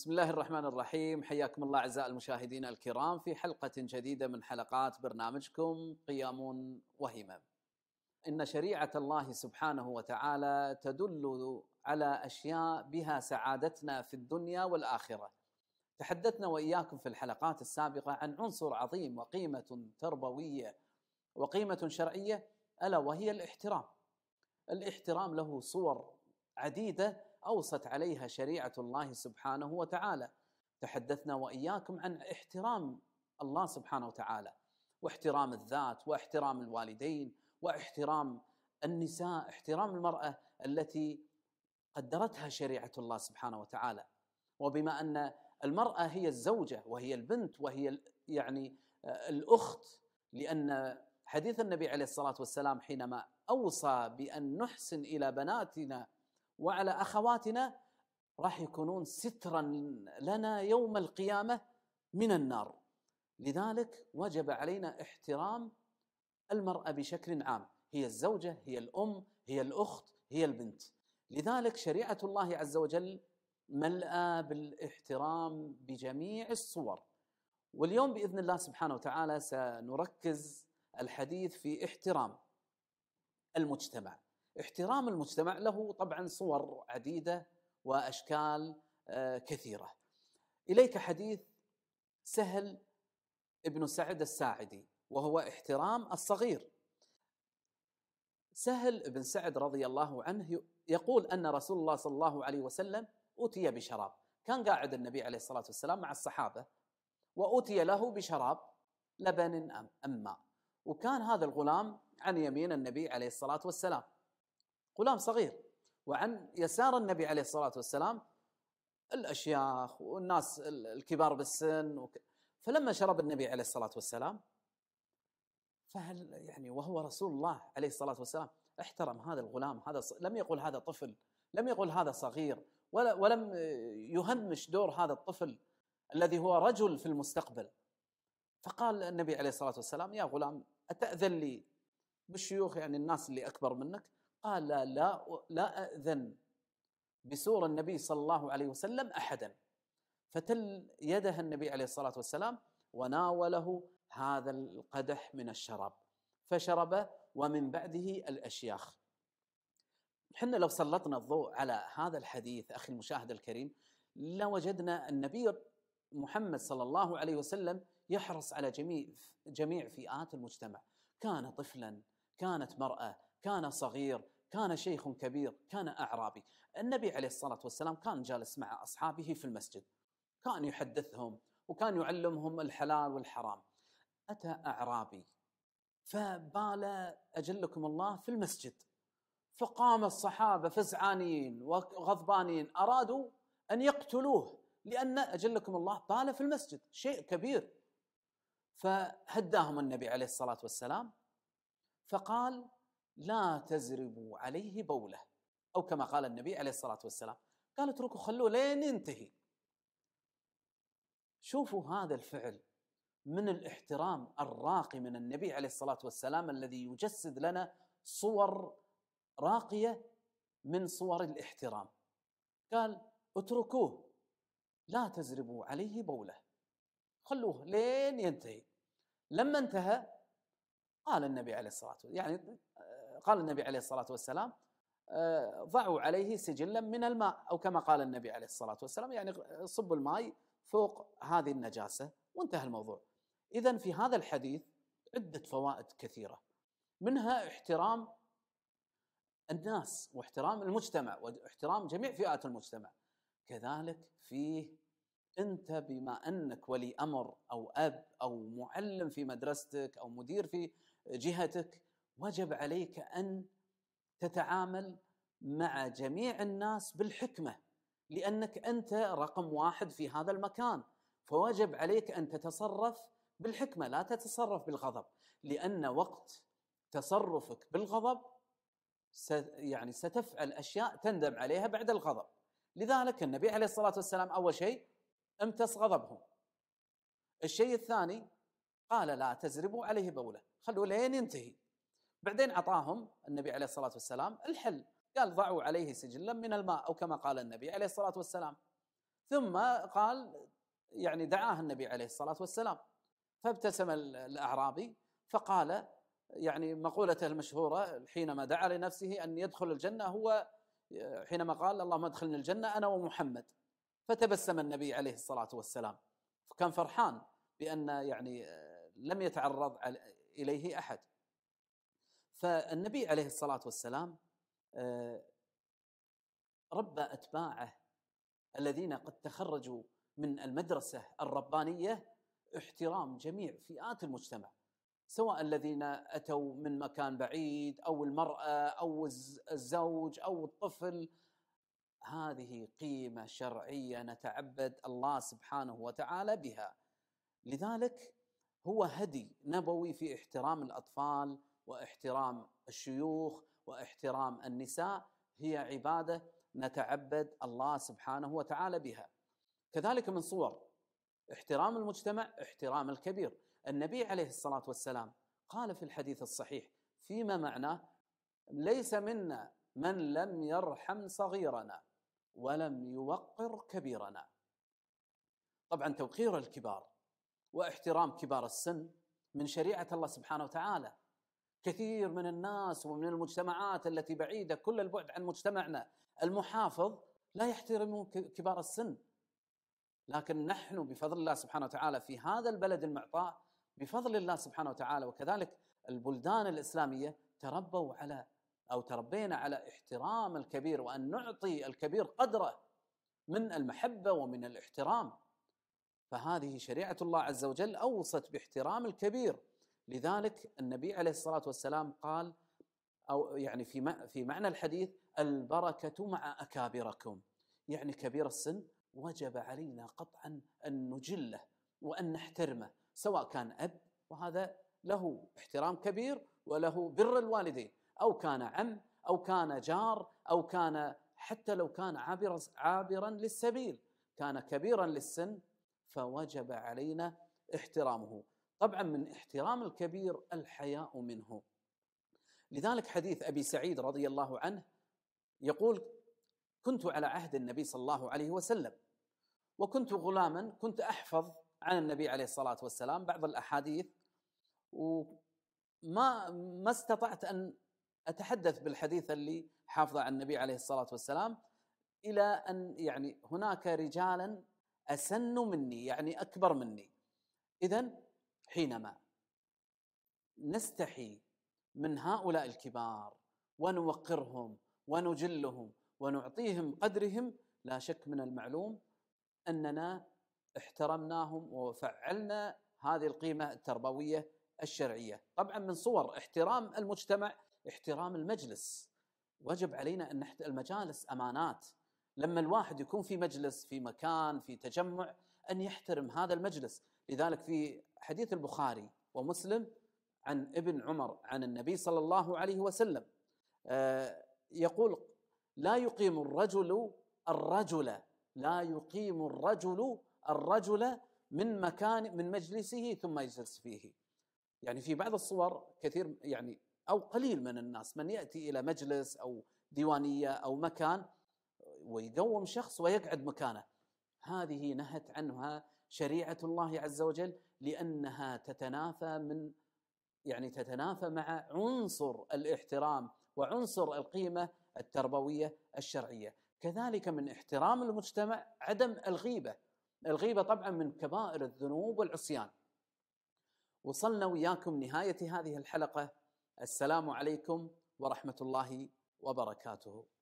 بسم الله الرحمن الرحيم حياكم الله اعزائي المشاهدين الكرام في حلقه جديده من حلقات برنامجكم قيام وهمه. ان شريعه الله سبحانه وتعالى تدل على اشياء بها سعادتنا في الدنيا والاخره. تحدثنا واياكم في الحلقات السابقه عن عنصر عظيم وقيمه تربويه وقيمه شرعيه الا وهي الاحترام. الاحترام له صور عديده اوصت عليها شريعه الله سبحانه وتعالى تحدثنا واياكم عن احترام الله سبحانه وتعالى واحترام الذات واحترام الوالدين واحترام النساء احترام المراه التي قدرتها شريعه الله سبحانه وتعالى وبما ان المراه هي الزوجه وهي البنت وهي يعني آه، الاخت لان حديث النبي عليه الصلاه والسلام حينما اوصى بان نحسن الى بناتنا وعلى اخواتنا راح يكونون سترا لنا يوم القيامه من النار لذلك وجب علينا احترام المراه بشكل عام هي الزوجه هي الام هي الاخت هي البنت لذلك شريعه الله عز وجل ملأى بالاحترام بجميع الصور واليوم باذن الله سبحانه وتعالى سنركز الحديث في احترام المجتمع احترام المجتمع له طبعا صور عديده واشكال آه، كثيره. اليك حديث سهل ابن سعد الساعدي وهو احترام الصغير. سهل بن سعد رضي الله عنه يقول ان رسول الله صلى الله عليه وسلم اوتي بشراب، كان قاعد النبي عليه الصلاه والسلام مع الصحابه وأوتي له بشراب لبن أم ماء وكان هذا الغلام عن يمين النبي عليه الصلاة والسلام غلام صغير وعن يسار النبي عليه الصلاة والسلام الأشياخ والناس الكبار بالسن وك... فلما شرب النبي عليه الصلاة والسلام فهل يعني وهو رسول الله عليه الصلاة والسلام احترم هذا الغلام هذا ص... لم يقل هذا طفل لم يقل هذا صغير ولا ولم يهمش دور هذا الطفل الذي هو رجل في المستقبل فقال النبي عليه الصلاة والسلام يا غلام أتأذن لي بالشيوخ يعني الناس اللي أكبر منك قال لا لا أذن بسور النبي صلى الله عليه وسلم أحدا فتل يدها النبي عليه الصلاة والسلام وناوله هذا القدح من الشراب فشرب ومن بعده الأشياخ حنا لو سلطنا الضوء على هذا الحديث أخي المشاهد الكريم لوجدنا النبي محمد صلى الله عليه وسلم يحرص على جميع جميع فئات المجتمع كان طفلا كانت مرأة كان صغير كان شيخ كبير كان أعرابي النبي عليه الصلاة والسلام كان جالس مع أصحابه في المسجد كان يحدثهم وكان يعلمهم الحلال والحرام أتى أعرابي فبال أجلكم الله في المسجد فقام الصحابة فزعانين وغضبانين أرادوا أن يقتلوه لأن أجلكم الله بال في المسجد شيء كبير فهداهم النبي عليه الصلاة والسلام فقال لا تزربوا عليه بوله أو كما قال النبي عليه الصلاة والسلام قال اتركوا خلوه لين ينتهي شوفوا هذا الفعل من الاحترام الراقي من النبي عليه الصلاة والسلام الذي يجسد لنا صور راقية من صور الاحترام قال اتركوه لا تزربوا عليه بوله خلوه لين ينتهي لما انتهى قال النبي عليه الصلاة والسلام يعني قال النبي عليه الصلاة والسلام آه، ضعوا عليه سجلا من الماء أو كما قال النبي عليه الصلاة والسلام يعني صبوا الماء فوق هذه النجاسة وانتهى الموضوع إذا في هذا الحديث عدة فوائد كثيرة منها احترام الناس واحترام المجتمع واحترام جميع فئات المجتمع كذلك فيه انت بما انك ولي امر او اب او معلم في مدرستك او مدير في جهتك وجب عليك ان تتعامل مع جميع الناس بالحكمه لانك انت رقم واحد في هذا المكان فوجب عليك ان تتصرف بالحكمه لا تتصرف بالغضب لان وقت تصرفك بالغضب يعني ستفعل اشياء تندم عليها بعد الغضب لذلك النبي عليه الصلاه والسلام اول شيء امتص غضبهم الشيء الثاني قال لا تزربوا عليه بوله خلوه لين ينتهي بعدين أعطاهم النبي عليه الصلاة والسلام الحل قال ضعوا عليه سجلا من الماء أو كما قال النبي عليه الصلاة والسلام ثم قال يعني دعاه النبي عليه الصلاة والسلام فابتسم الأعرابي فقال يعني مقولته المشهورة حينما دعا لنفسه أن يدخل الجنة هو حينما قال اللهم ادخلني الجنة أنا ومحمد فتبسم النبي عليه الصلاة والسلام كان فرحان بأن يعني لم يتعرض إليه أحد فالنبي عليه الصلاه والسلام آه، ربى اتباعه الذين قد تخرجوا من المدرسه الربانيه احترام جميع فئات المجتمع سواء الذين اتوا من مكان بعيد او المراه او الزوج او الطفل هذه قيمه شرعيه نتعبد الله سبحانه وتعالى بها لذلك هو هدي نبوي في احترام الاطفال واحترام الشيوخ واحترام النساء هي عباده نتعبد الله سبحانه وتعالى بها. كذلك من صور احترام المجتمع احترام الكبير، النبي عليه الصلاه والسلام قال في الحديث الصحيح فيما معناه ليس منا من لم يرحم صغيرنا ولم يوقر كبيرنا. طبعا توقير الكبار واحترام كبار السن من شريعه الله سبحانه وتعالى كثير من الناس ومن المجتمعات التي بعيده كل البعد عن مجتمعنا المحافظ لا يحترمون كبار السن لكن نحن بفضل الله سبحانه وتعالى في هذا البلد المعطاء بفضل الله سبحانه وتعالى وكذلك البلدان الاسلاميه تربوا على او تربينا على احترام الكبير وان نعطي الكبير قدره من المحبه ومن الاحترام فهذه شريعه الله عز وجل اوصت باحترام الكبير لذلك النبي عليه الصلاه والسلام قال او يعني في في معنى الحديث البركه مع اكابركم يعني كبير السن وجب علينا قطعا ان نجله وان نحترمه سواء كان اب وهذا له احترام كبير وله بر الوالدين او كان عم او كان جار او كان حتى لو كان عابرا عابرا للسبيل كان كبيرا للسن فوجب علينا احترامه طبعا من احترام الكبير الحياء منه لذلك حديث ابي سعيد رضي الله عنه يقول كنت على عهد النبي صلى الله عليه وسلم وكنت غلاما كنت احفظ عن النبي عليه الصلاه والسلام بعض الاحاديث وما ما استطعت ان اتحدث بالحديث اللي حافظه عن النبي عليه الصلاه والسلام الى ان يعني هناك رجالا اسن مني يعني اكبر مني اذا حينما نستحي من هؤلاء الكبار ونوقرهم ونجلهم ونعطيهم قدرهم لا شك من المعلوم اننا احترمناهم وفعلنا هذه القيمه التربويه الشرعيه، طبعا من صور احترام المجتمع احترام المجلس. وجب علينا ان المجالس امانات، لما الواحد يكون في مجلس في مكان في تجمع ان يحترم هذا المجلس، لذلك في حديث البخاري ومسلم عن ابن عمر عن النبي صلى الله عليه وسلم آه، يقول لا يقيم الرجل الرجل لا يقيم الرجل الرجل من مكان من مجلسه ثم يجلس فيه يعني في بعض الصور كثير يعني او قليل من الناس من ياتي الى مجلس او ديوانيه او مكان ويقوم شخص ويقعد مكانه هذه نهت عنها شريعه الله عز وجل لانها تتنافى من يعني تتنافى مع عنصر الاحترام وعنصر القيمه التربويه الشرعيه، كذلك من احترام المجتمع عدم الغيبه. الغيبه طبعا من كبائر الذنوب والعصيان. وصلنا وياكم نهايه هذه الحلقه السلام عليكم ورحمه الله وبركاته.